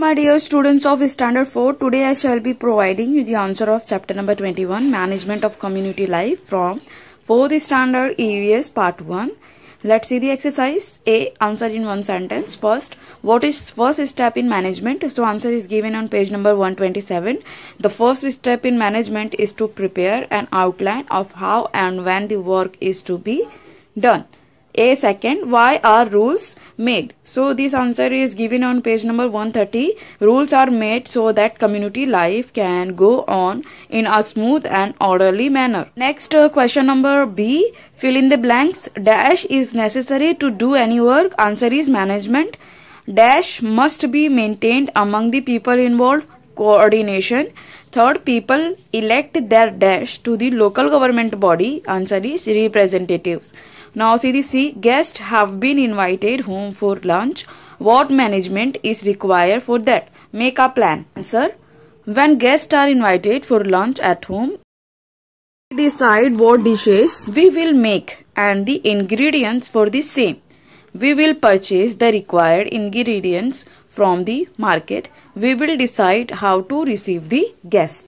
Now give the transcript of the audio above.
My dear students of Standard 4, today I shall be providing you the answer of chapter number 21, Management of Community Life from 4th Standard EVS Part 1. Let's see the exercise. A. Answer in one sentence. First, what is first step in management? So, answer is given on page number 127. The first step in management is to prepare an outline of how and when the work is to be done. A second, why are rules made? So this answer is given on page number 130. Rules are made so that community life can go on in a smooth and orderly manner. Next uh, question number B. Fill in the blanks. Dash is necessary to do any work. Answer is management. Dash must be maintained among the people involved. Coordination. Third, people elect their dash to the local government body. Answer is representatives. Now CDC guests have been invited home for lunch. What management is required for that? Make a plan. Answer. When guests are invited for lunch at home, decide what dishes we will make and the ingredients for the same. We will purchase the required ingredients from the market. We will decide how to receive the guests.